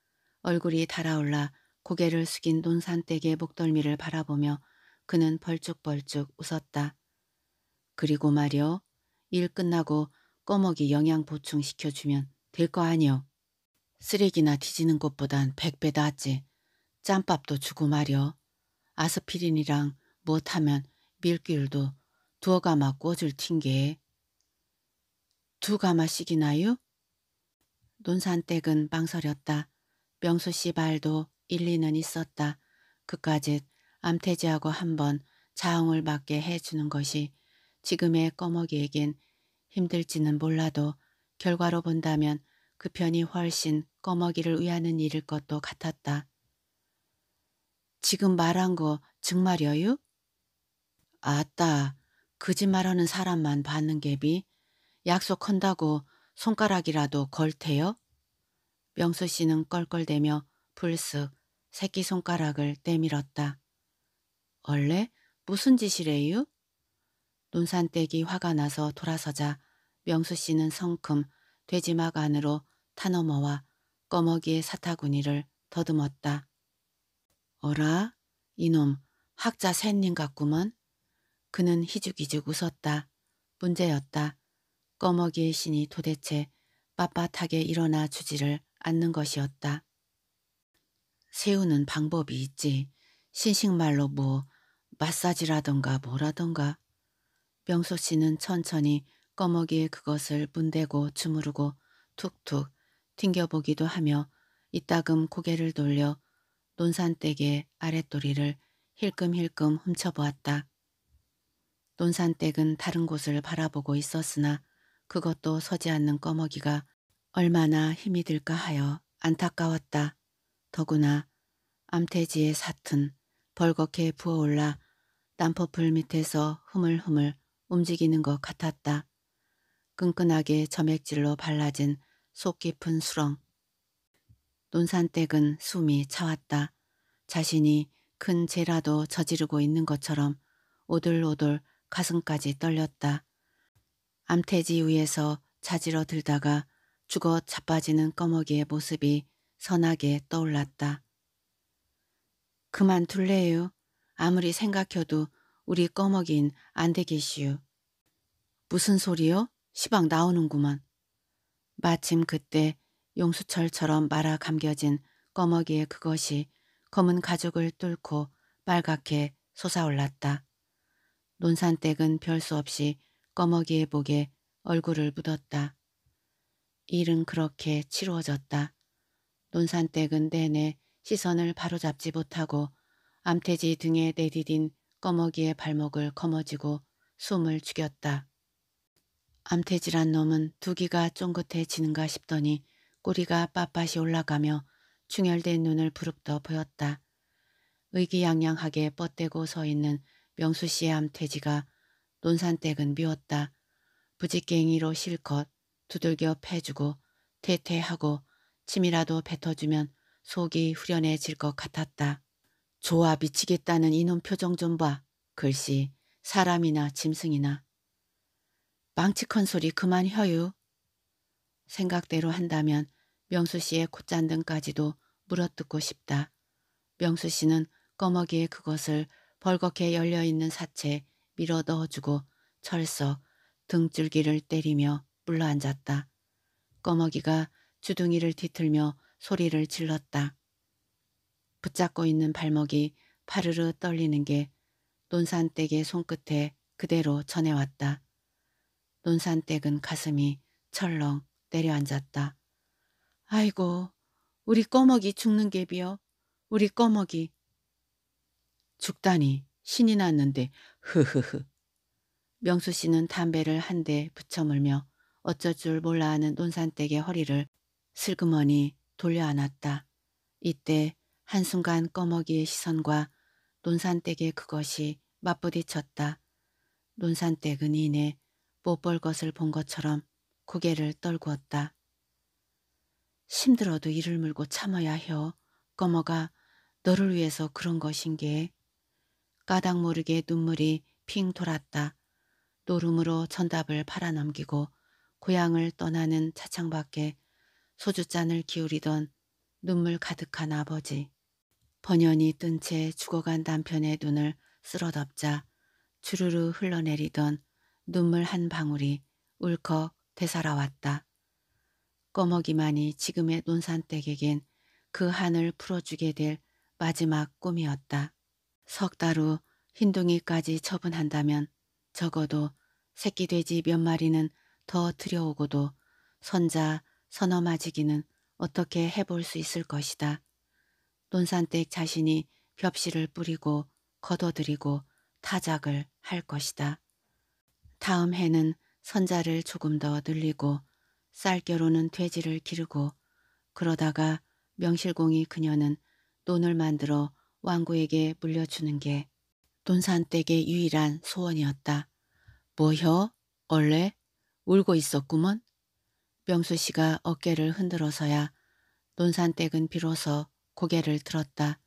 얼굴이 달아올라 고개를 숙인 논산댁의 목덜미를 바라보며 그는 벌쭉벌쭉 웃었다. 그리고 말이여 일 끝나고 꺼먹이 영양 보충시켜주면 될 거 아니여. 쓰레기나 뒤지는 것보단 백배 낫지. 짬밥도 주고 말이여. 아스피린이랑 못하면 밀귤도 두어 가마 꼬줄 튕게. 두 가마씩이나요? 논산댁은 망설였다. 명수씨 발도 일리는 있었다. 그까짓 암태지하고 한번 자웅을 받게 해주는 것이 지금의 꺼먹이에겐 힘들지는 몰라도 결과로 본다면 그 편이 훨씬 꺼먹이를 위하는 일일 것도 같았다. 지금 말한 거 정말여유? 아따, 거짓말하는 사람만 받는 게비 약속한다고 손가락이라도 걸테요? 명수 씨는 껄껄대며 불쑥 새끼손가락을 때밀었다. 원래 무슨 짓이래유? 논산댁이 화가 나서 돌아서자 명수 씨는 성큼 돼지막 안으로 타넘어와 꺼머기의 사타구니를 더듬었다. 어라? 이놈 학자 샌님 같구먼. 그는 희죽희죽 웃었다. 문제였다. 꺼머기의 신이 도대체 빳빳하게 일어나 주지를 않는 것이었다. 세우는 방법이 있지. 신식말로 뭐 마사지라던가 뭐라던가. 명소 씨는 천천히 꺼머기에 그것을 문대고 주무르고 툭툭 튕겨보기도 하며 이따금 고개를 돌려 논산댁의 아랫도리를 힐끔힐끔 훔쳐보았다. 논산댁은 다른 곳을 바라보고 있었으나 그것도 서지 않는 꺼머기가 얼마나 힘이 들까 하여 안타까웠다. 더구나 암태지의 사은 벌겋게 부어올라 난퍼풀 밑에서 흐물흐물 움직이는 것 같았다. 끈끈하게 점액질로 발라진 속 깊은 수렁. 논산댁은 숨이 차왔다. 자신이 큰 죄라도 저지르고 있는 것처럼 오돌오돌 가슴까지 떨렸다. 암태지 위에서 자지러 들다가 죽어 자빠지는 꺼먹이의 모습이 선하게 떠올랐다. 그만둘래요. 아무리 생각해도 우리 꺼먹인 안 되겠슈. 무슨 소리요? 시방 나오는구만. 마침 그때 용수철처럼 말아 감겨진 꺼먹이의 그것이 검은 가죽을 뚫고 빨갛게 솟아올랐다. 논산댁은 별수 없이 꺼먹이의 목에 얼굴을 묻었다. 일은 그렇게 치루어졌다. 논산댁은 내내 시선을 바로잡지 못하고 암태지 등에 내디딘 꺼머기의 발목을 거머쥐고 숨을 죽였다. 암태지란 놈은 두기가 쫑긋해지는가 싶더니 꼬리가 빳빳이 올라가며 충혈된 눈을 부릅떠 보였다. 의기양양하게 뻗대고 서 있는 명수 씨의 암태지가 논산댁은 미웠다. 부지깽이로 실컷 두들겨 패주고 퇴퇴하고 침이라도 뱉어주면 속이 후련해질 것 같았다. 좋아 미치겠다는 이놈 표정 좀 봐. 글씨 사람이나 짐승이나. 망치컨 소리 그만 혀유. 생각대로 한다면 명수 씨의 콧잔등까지도 물어뜯고 싶다. 명수 씨는 꺼머기에 그것을 벌겋게 열려있는 사체 밀어 넣어주고 철석 등줄기를 때리며 물러앉았다. 꺼먹이가 주둥이를 뒤틀며 소리를 질렀다. 붙잡고 있는 발목이 파르르 떨리는 게 논산댁의 손끝에 그대로 전해왔다. 논산댁은 가슴이 철렁 내려앉았다. 아이고, 우리 꺼먹이 죽는 개비여. 우리 꺼먹이. 죽다니 신이 났는데 흐흐흐. 명수 씨는 담배를 한 대 붙여물며 어쩔 줄 몰라 하는 논산댁의 허리를 슬그머니 돌려 안았다. 이때 한순간 꺼먹이의 시선과 논산댁의 그것이 맞부딪혔다. 논산댁은 이내 못 볼 것을 본 것처럼 고개를 떨구었다. 힘들어도 이를 물고 참아야 혀. 꺼머가 너를 위해서 그런 것인 게. 까닭 모르게 눈물이 핑 돌았다. 노름으로 전답을 팔아넘기고 고향을 떠나는 차창밖에 소주잔을 기울이던 눈물 가득한 아버지. 번연이 뜬 채 죽어간 남편의 눈을 쓸어덮자 주르르 흘러내리던 눈물 한 방울이 울컥 되살아왔다. 꺼먹이만이 지금의 논산댁에겐 그 한을 풀어주게 될 마지막 꿈이었다. 석달후 흰둥이까지 처분한다면 적어도 새끼 돼지 몇 마리는 더 들여오고도 선자 선어 마지기는 어떻게 해볼 수 있을 것이다. 논산댁 자신이 벽실을 뿌리고 걷어들이고 타작을 할 것이다. 다음 해는 선자를 조금 더 늘리고 쌀겨로는 돼지를 기르고 그러다가 명실공히 그녀는 논을 만들어 왕구에게 물려주는 게 논산댁의 유일한 소원이었다. 뭐혀? 원래? 울고 있었구먼? 명수 씨가 어깨를 흔들어서야 논산댁은 비로소 고개를 들었다.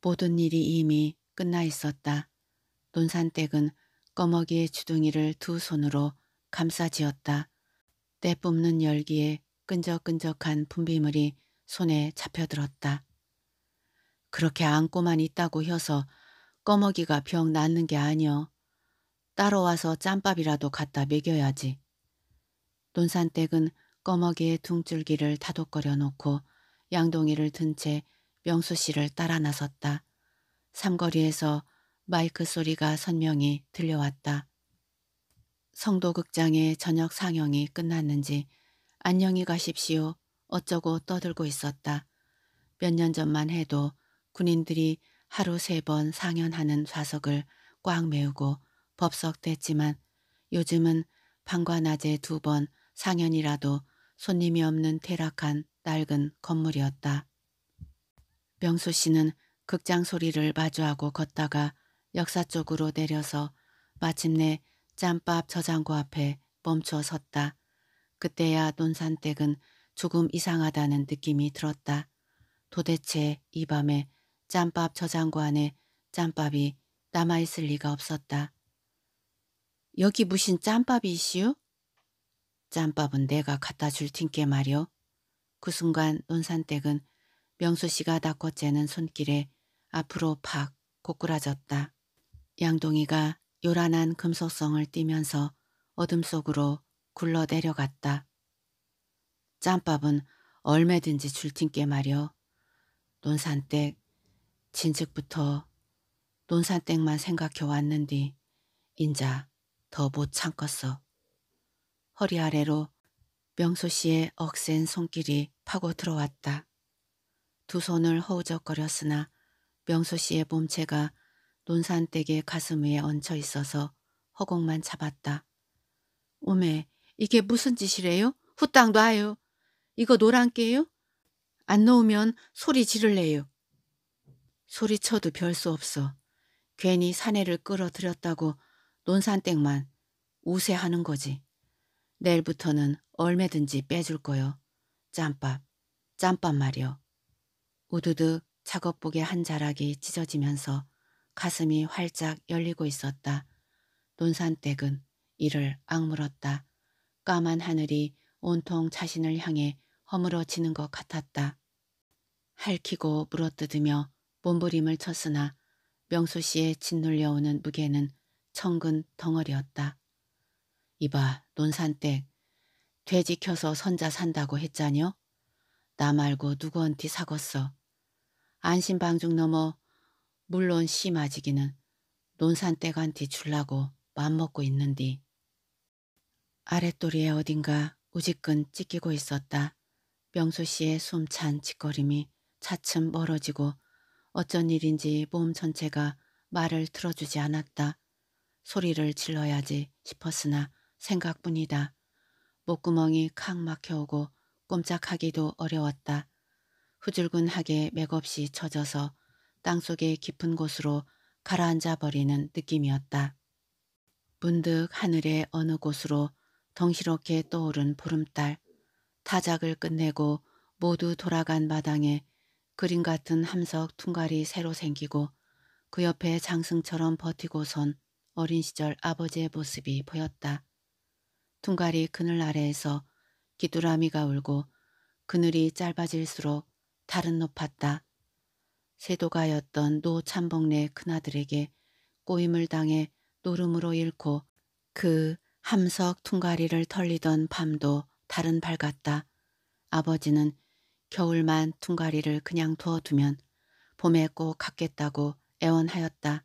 모든 일이 이미 끝나 있었다. 논산댁은 꺼머기의 주둥이를 두 손으로 감싸지었다. 때뿜는 열기에 끈적끈적한 분비물이 손에 잡혀들었다. 그렇게 안고만 있다고 혀서 꺼머기가병 낫는 게 아니여. 따로와서 짬밥이라도 갖다 먹여야지. 논산댁은 꺼머기의 둥줄기를 다독거려 놓고 양동이를 든 채 명수 씨를 따라 나섰다. 삼거리에서 마이크 소리가 선명히 들려왔다. 성도극장의 저녁 상영이 끝났는지 안녕히 가십시오 어쩌고 떠들고 있었다. 몇 년 전만 해도 군인들이 하루 세 번 상연하는 좌석을 꽉 메우고 법석댔지만 요즘은 방과 낮에 두번 상현이라도 손님이 없는 퇴락한 낡은 건물이었다. 명수 씨는 극장 소리를 마주하고 걷다가 역사 쪽으로 내려서 마침내 짬밥 저장고 앞에 멈춰 섰다. 그때야 논산댁은 조금 이상하다는 느낌이 들었다. 도대체 이 밤에 짬밥 저장고 안에 짬밥이 남아있을 리가 없었다. 여기 무슨 짬밥이시오? 짬밥은 내가 갖다 줄 틴께 말이그 순간 논산댁은 명수 씨가 낚고째는 손길에 앞으로 팍 고꾸라졌다. 양동이가 요란한 금속성을 띠면서 어둠 속으로 굴러 내려갔다. 짬밥은 얼마든지 줄틴께 말여 논산댁 진즉부터 논산댁만 생각해 왔는디 인자 더못참겄어 허리 아래로 명소 씨의 억센 손길이 파고 들어왔다. 두 손을 허우적거렸으나 명소 씨의 몸체가 논산댁의 가슴 위에 얹혀 있어서 허공만 잡았다. 오메, 이게 무슨 짓이래요? 후딱 놔요. 이거 노란게요? 안 놓으면 소리 지를래요. 소리쳐도 별 수 없어. 괜히 사내를 끌어들였다고 논산댁만 우세하는 거지. 내일부터는 얼마든지 빼줄 거요. 짬밥, 짬밥 말이요. 우두둑 작업복의 한 자락이 찢어지면서 가슴이 활짝 열리고 있었다. 논산댁은 이를 악물었다. 까만 하늘이 온통 자신을 향해 허물어지는 것 같았다. 할퀴고 물어뜯으며 몸부림을 쳤으나 명수 씨의 짓눌려오는 무게는 천근 덩어리였다. 이봐 논산댁 돼지 켜서 선자 산다고 했자녀? 나 말고 누구한테 사겄어. 안심방중 넘어 물론 심마지기는 논산댁한테 줄라고 맘먹고 있는디. 아랫도리에 어딘가 우직근 찢기고 있었다. 명수 씨의 숨찬 짓거림이 차츰 멀어지고 어쩐 일인지 몸 전체가 말을 들어주지 않았다. 소리를 질러야지 싶었으나 생각뿐이다. 목구멍이 칵 막혀오고 꼼짝하기도 어려웠다. 후줄근하게 맥없이 젖어서 땅속의 깊은 곳으로 가라앉아 버리는 느낌이었다. 문득 하늘의 어느 곳으로 덩시렇게 떠오른 보름달. 타작을 끝내고 모두 돌아간 마당에 그림 같은 함석 퉁갈이 새로 생기고 그 옆에 장승처럼 버티고선 어린 시절 아버지의 모습이 보였다. 퉁가리 그늘 아래에서 기뚜라미가 울고 그늘이 짧아질수록 달은 높았다. 세도가였던 노 참복네 큰아들에게 꼬임을 당해 노름으로 잃고 그 함석 퉁가리를 털리던 밤도 달은 밝았다. 아버지는 겨울만 퉁가리를 그냥 두어두면 봄에 꼭 갔겠다고 애원하였다.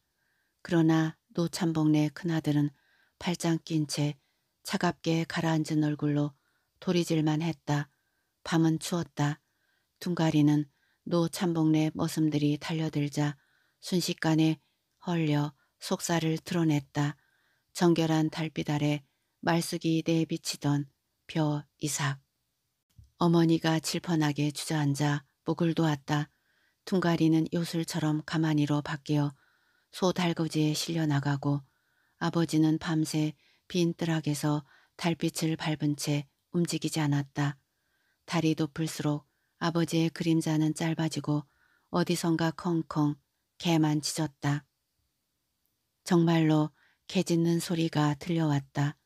그러나 노참복네 큰아들은 발장 낀채 차갑게 가라앉은 얼굴로 도리질만 했다. 밤은 추웠다. 둥가리는 노 참복래 머슴들이 달려들자 순식간에 헐려 속살을 드러냈다. 정결한 달빛 아래 말쑥이 내비치던 벼 이삭. 어머니가 질펀하게 주저앉아 목을 놓았다. 퉁가리는 요술처럼 가만히로 바뀌어 소 달거지에 실려나가고 아버지는 밤새 빈뜨락에서 달빛을 밟은 채 움직이지 않았다. 달이 높을수록 아버지의 그림자는 짧아지고 어디선가 컹컹 개만 짖었다. 정말로 개 짖는 소리가 들려왔다.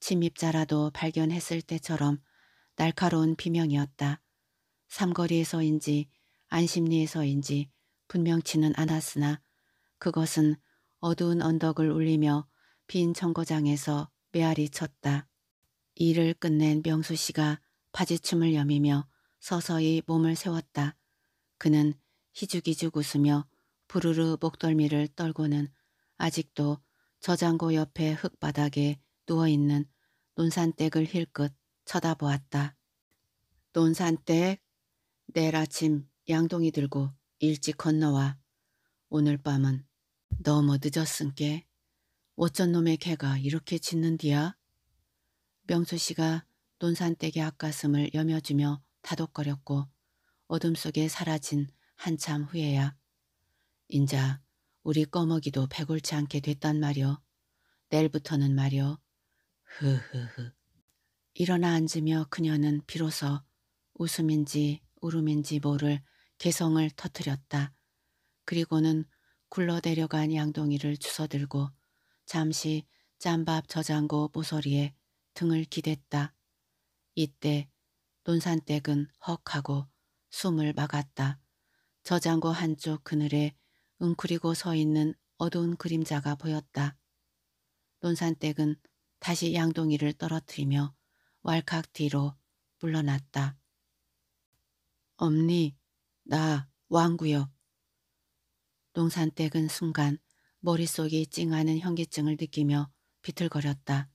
침입자라도 발견했을 때처럼 날카로운 비명이었다. 삼거리에서인지 안심리에서인지 분명치는 않았으나 그것은 어두운 언덕을 울리며 빈 청거장에서 메아리 쳤다. 일을 끝낸 명수 씨가 바지춤을 여미며 서서히 몸을 세웠다. 그는 희죽이죽 웃으며 부르르 목덜미를 떨고는 아직도 저장고 옆에 흙바닥에 누워있는 논산댁을 힐끗 쳐다보았다. 논산댁 내일 아침 양동이 들고 일찍 건너와. 오늘 밤은 너무 늦었은 께 어쩐 놈의 개가 이렇게 짖는디야? 명수 씨가 논산댁의 앞가슴을 여며주며 다독거렸고 어둠 속에 사라진 한참 후에야 인자 우리 꺼먹이도 배골치 않게 됐단 말여. 내일부터는 말여. 흐흐흐. 일어나 앉으며 그녀는 비로소 웃음인지 울음인지 모를 개성을 터뜨렸다. 그리고는 굴러데려간 양동이를 주워들고 잠시 짬밥 저장고 모서리에 등을 기댔다. 이때 논산댁은 헉하고 숨을 막았다. 저장고 한쪽 그늘에 웅크리고 서 있는 어두운 그림자가 보였다. 논산댁은 다시 양동이를 떨어뜨리며 왈칵 뒤로 물러났다. 엄니, 나 왕구요. 농산댁은 순간 머릿속이 찡하는 현기증을 느끼며 비틀거렸다.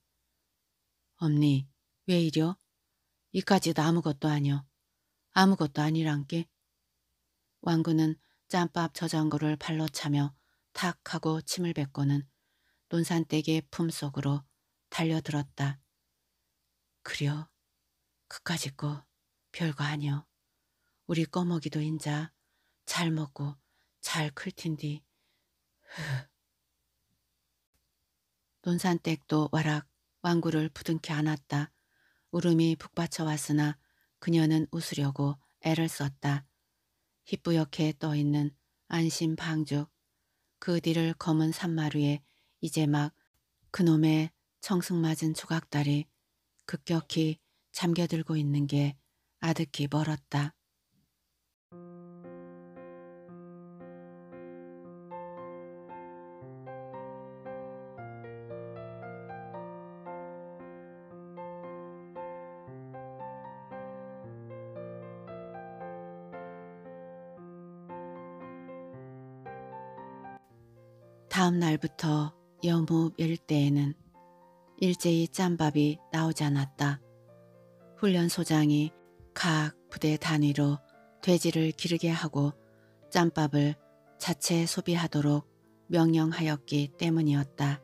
엄니, 왜 이려? 이까지도 아무것도 아니여. 아무것도 아니란께. 왕구는 짬밥 저장고를 발로 차며 탁 하고 침을 뱉고는 논산댁의 품속으로 달려들었다. 그려, 그까짓 거 별거 아니여. 우리 꺼먹이도 인자 잘 먹고 잘 클 텐디. 흐. 논산댁도 와락 왕구를 부둥켜 안았다. 울음이 북받쳐 왔으나 그녀는 웃으려고 애를 썼다. 희뿌옇게 떠있는 안심 방죽. 그 뒤를 검은 산말 위에 이제 막 그놈의 청승맞은 조각다리 급격히 잠겨들고 있는 게 아득히 멀었다. 날부터 여무 일대에는 일제히 짬밥이 나오지 않았다. 훈련소장이 각 부대 단위로 돼지를 기르게 하고 짬밥을 자체 소비하도록 명령하였기 때문이었다.